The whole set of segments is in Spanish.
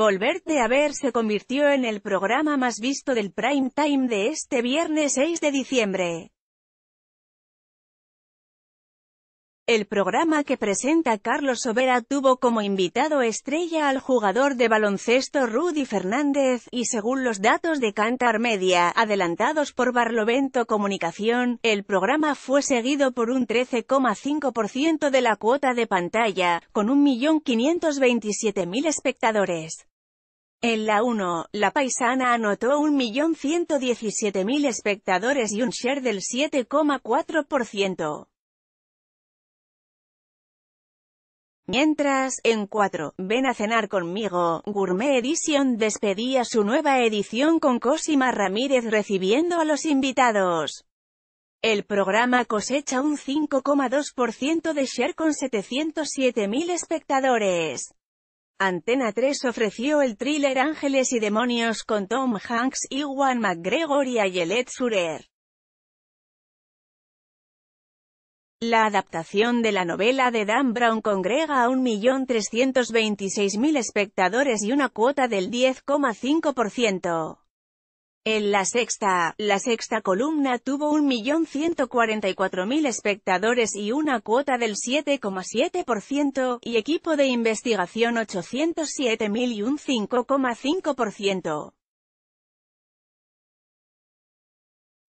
Volverte a ver se convirtió en el programa más visto del prime time de este viernes 6 de diciembre. El programa que presenta Carlos Sobera tuvo como invitado estrella al jugador de baloncesto Rudy Fernández, y según los datos de Cantar Media, adelantados por Barlovento Comunicación, el programa fue seguido por un 13,5% de la cuota de pantalla, con 1.527.000 espectadores. En la 1, la paisana anotó 1.117.000 espectadores y un share del 7,4%. Mientras, en 4, Ven a cenar conmigo, Gourmet Edition despedía su nueva edición con Cosima Ramírez recibiendo a los invitados. El programa cosecha un 5,2% de share con 707.000 espectadores. Antena 3 ofreció el thriller Ángeles y Demonios con Tom Hanks, Iwan McGregor y Ayelet Surer. La adaptación de la novela de Dan Brown congrega a 1.326.000 espectadores y una cuota del 10,5%. En la sexta, la sexta columna tuvo 1.144.000 espectadores y una cuota del 7,7%, y equipo de investigación 807.000 y un 5,5%.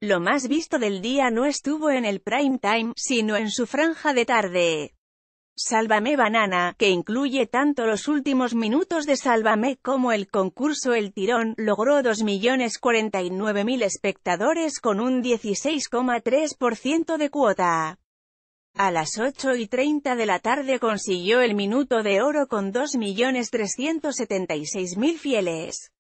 Lo más visto del día no estuvo en el prime time, sino en su franja de tarde. Sálvame Banana, que incluye tanto los últimos minutos de Sálvame como el concurso El Tirón, logró 2.049.000 espectadores con un 16,3% de cuota. A las 8:30 y de la tarde consiguió el minuto de oro con 2.376.000 fieles.